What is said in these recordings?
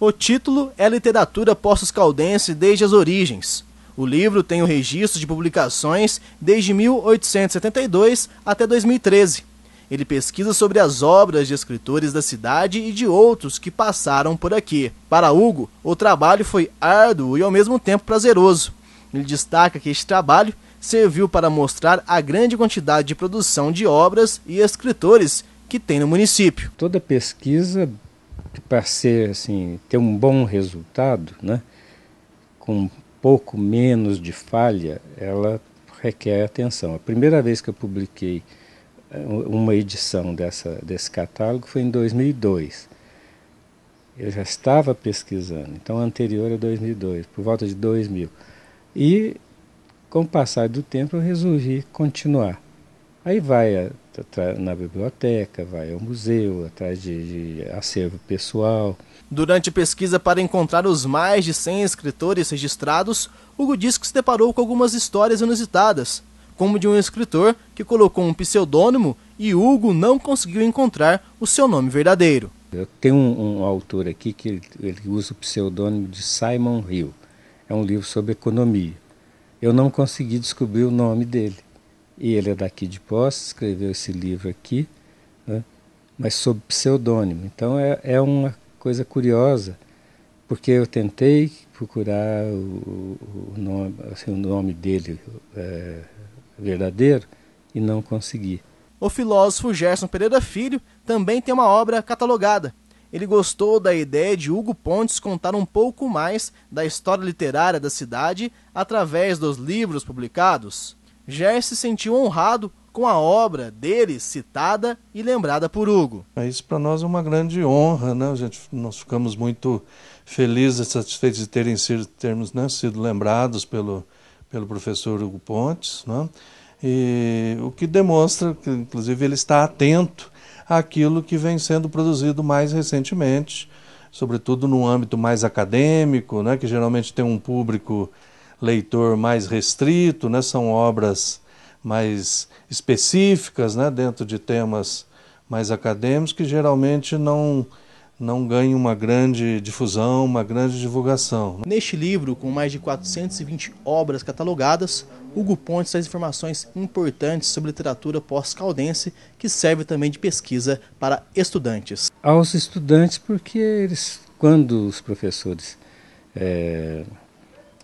O título é Literatura Postos caldense desde as origens. O livro tem o registro de publicações desde 1872 até 2013. Ele pesquisa sobre as obras de escritores da cidade e de outros que passaram por aqui. Para Hugo, o trabalho foi árduo e ao mesmo tempo prazeroso. Ele destaca que este trabalho serviu para mostrar a grande quantidade de produção de obras e escritores que tem no município. Toda pesquisa que para ser assim, ter um bom resultado, né, com um pouco menos de falha, ela requer atenção. A primeira vez que eu publiquei eh, uma edição dessa, desse catálogo foi em 2002. Eu já estava pesquisando, então anterior a 2002, por volta de 2000. E, com o passar do tempo, eu resolvi continuar. Aí vai na biblioteca, vai ao museu, atrás de, de acervo pessoal. Durante pesquisa para encontrar os mais de 100 escritores registrados, Hugo diz que se deparou com algumas histórias inusitadas, como de um escritor que colocou um pseudônimo e Hugo não conseguiu encontrar o seu nome verdadeiro. Eu tenho um, um autor aqui que ele, ele usa o pseudônimo de Simon Hill. É um livro sobre economia. Eu não consegui descobrir o nome dele e ele é daqui de Poços, escreveu esse livro aqui, né? mas sob pseudônimo. Então é, é uma coisa curiosa, porque eu tentei procurar o, o nome, assim, o nome dele é, verdadeiro e não consegui. O filósofo Gerson Pereira Filho também tem uma obra catalogada. Ele gostou da ideia de Hugo Pontes contar um pouco mais da história literária da cidade através dos livros publicados. Gers se sentiu honrado com a obra dele citada e lembrada por Hugo. É isso para nós é uma grande honra, né? A gente, nós ficamos muito felizes, e satisfeitos de terem sido, termos, né, sido lembrados pelo, pelo professor Hugo Pontes, né? E, o que demonstra que, inclusive, ele está atento àquilo que vem sendo produzido mais recentemente, sobretudo no âmbito mais acadêmico, né? Que geralmente tem um público leitor mais restrito, né? são obras mais específicas, né? dentro de temas mais acadêmicos, que geralmente não, não ganham uma grande difusão, uma grande divulgação. Né? Neste livro, com mais de 420 obras catalogadas, Hugo Pontes traz informações importantes sobre literatura pós-caldense, que serve também de pesquisa para estudantes. Aos estudantes, porque eles, quando os professores é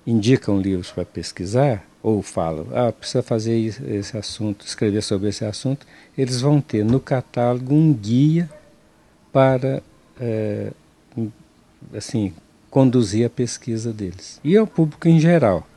indicam livros para pesquisar, ou falam, ah, precisa fazer esse assunto, escrever sobre esse assunto, eles vão ter no catálogo um guia para é, assim conduzir a pesquisa deles. E ao público em geral.